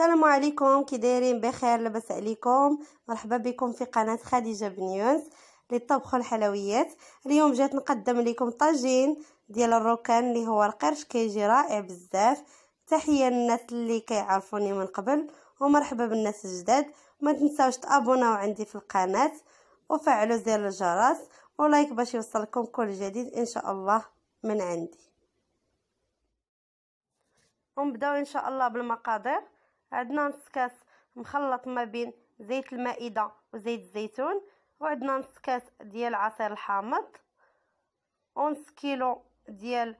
السلام عليكم كي دايرين بخير لاباس عليكم مرحبا بكم في قناه خديجه بن يونس للطبخ والحلويات اليوم جات نقدم لكم طاجين ديال الروكان اللي هو القرش كيجي رائع بزاف تحيه للناس اللي كيعرفوني من قبل ومرحبا بالناس الجداد ما تنساوش تابوناو عندي في القناه وفعلوا زر الجرس ولايك باش يوصلكم كل جديد ان شاء الله من عندي ونبداو ان شاء الله بالمقادير عندنا نص كاس مخلط ما بين زيت المائده وزيت الزيتون وعندنا نص كاس ديال العصير الحامض ونص كيلو ديال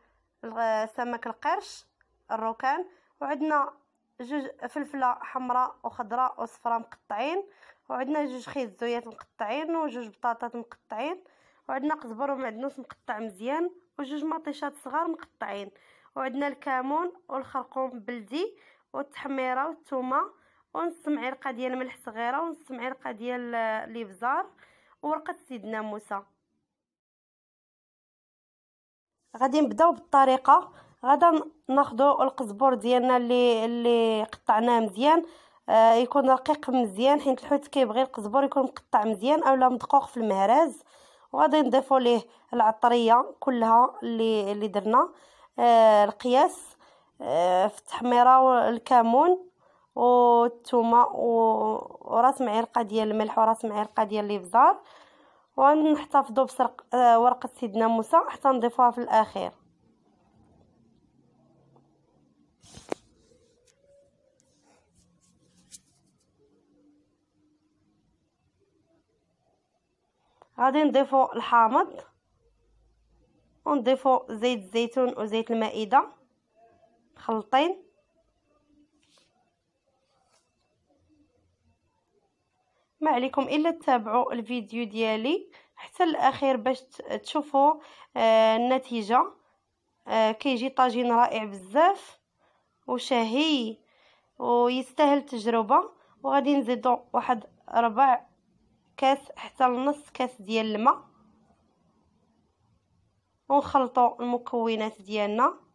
سمك القرش الروكان وعندنا جوج فلفله حمراء وخضراء وصفراء مقطعين وعندنا جوج خيط زويات مقطعين وجوج بطاطات مقطعين وعندنا قزبر ومعدنوس مقطع مزيان وجوج مطيشات صغار مقطعين وعندنا الكمون والخرقوم بلدي والتحميره والثومه ونص معلقه ديال ملح صغيره ونص معلقه ديال الابزار آه، ورقه سيدنا موسى غادي نبداو بالطريقه غادا ناخذ القزبر ديالنا اللي اللي قطعناه مزيان آه يكون رقيق مزيان حيت الحوت كيبغي القزبر يكون مقطع مزيان اولا مدقوق في المهراز وغادي نضيفوا ليه العطريه كلها اللي اللي درنا آه القياس آه، في التحميره والكمون والثومه وراس معلقه ديال الملح وراس معلقه ديال الابزار ونحتفظوا بسرق آه، ورقه سيدنا موسى حتى نضيفوها في الاخير غادي نضيفو الحامض ونضيفوا زيت الزيتون وزيت المائده خلطين ما عليكم الا تتابعوا الفيديو ديالي حتى الاخير باش تشوفوا آه النتيجه آه كيجي طاجين رائع بزاف وشهي ويستاهل تجربه وغادي نزيدو واحد ربع كاس حتى لنص كاس ديال الماء ونخلطوا المكونات ديالنا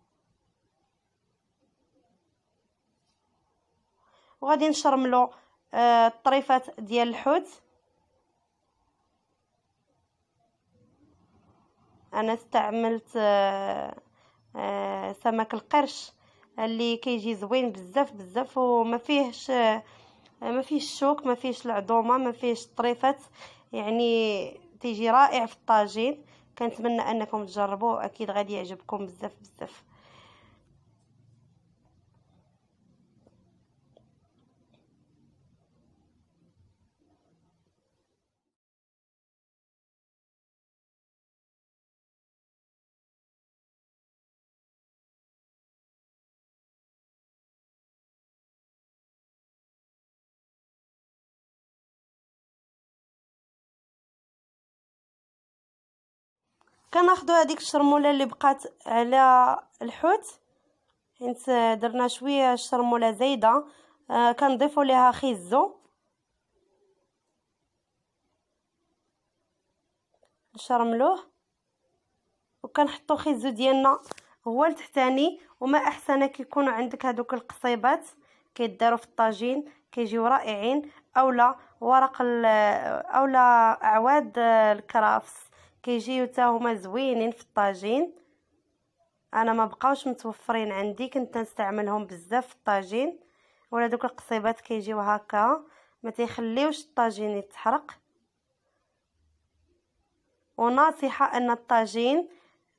وغادي نشرملو آه، الطريفات ديال الحوت انا استعملت آه، آه، سمك القرش اللي كيجي زوين بزاف بزاف وما فيهش ما فيهش الشوك ما فيهش العظومه ما فيهش الطريفات يعني تيجي رائع في الطاجين كنتمنى انكم تجربوه اكيد غادي يعجبكم بزاف بزاف كناخذوا هذيك الشرموله اللي بقات على الحوت حيت درنا شويه الشرموله زايده آه كنضيفوا ليها خيزو نشرملوه وكنحطوا خيزو ديالنا هو التحتاني وما احسن كيكونوا عندك هذوك القصيبات كيداروا في الطاجين كيجيو رائعين اولا ورق اولا اعواد الكرافس كيجيو حتى هما زوينين في الطاجين انا ما بقاوش متوفرين عندي كنت نستعملهم بزاف في الطاجين ولا دوك القصيبات كيجيو هكا ما تيخليوش الطاجين يتحرق ونصيحه ان الطاجين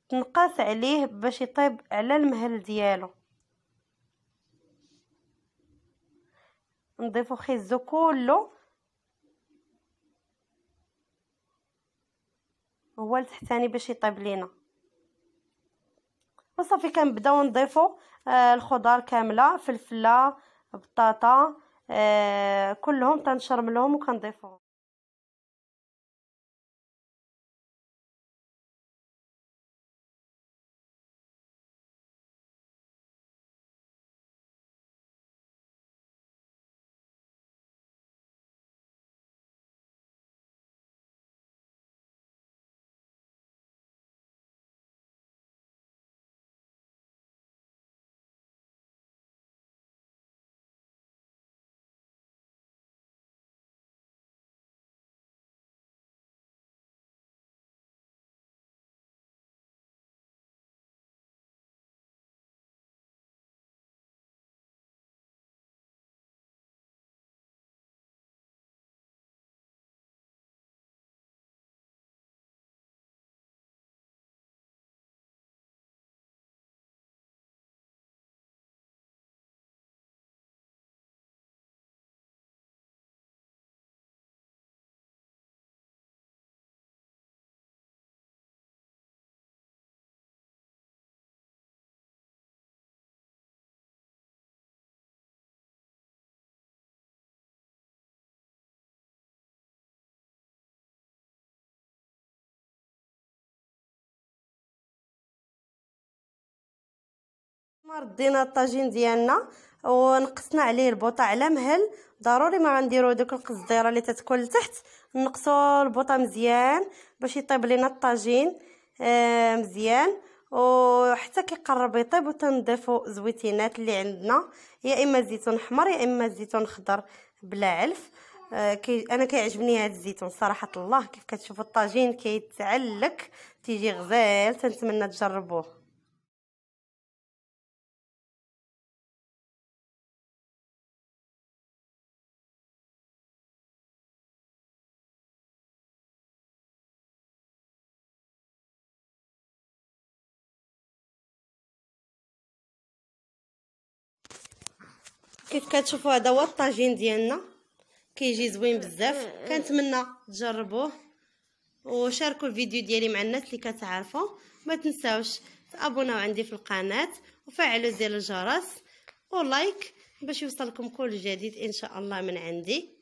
تنقاس عليه باش يطيب على المهل ديالو نضيفو خيزو كله الاول تحتاني باش يطيب لينا وصافي كنبداو نضيفو آه الخضار كامله فلفله بطاطا آه كلهم تنشرملهم وكنضيفهم ردينا الطاجين ديالنا ونقصنا عليه البوطه على مهل ضروري ما غنديرو دوك القزديره اللي تتكون لتحت نقصو البوطه مزيان باش يطيب لينا الطاجين آه مزيان وحتى كيقرب يطيب وتنضيفوا زويتينات اللي عندنا يا اما الزيتون احمر يا اما الزيتون خضر بلا علف آه كي انا كيعجبني هذا الزيتون صراحه الله كيف كتشوفوا الطاجين كيتعلق تيجي غزال تنتمنى تجربوه كيف كتشوفوا هذا هو الطاجين ديالنا كيجي زوين بزاف كنتمنى تجربوه وشاركوا الفيديو ديالي مع الناس اللي كتعرفوا ما تنساوش تابوناو عندي في القناه وفعلوا زر الجرس ولايك باش يوصلكم كل جديد ان شاء الله من عندي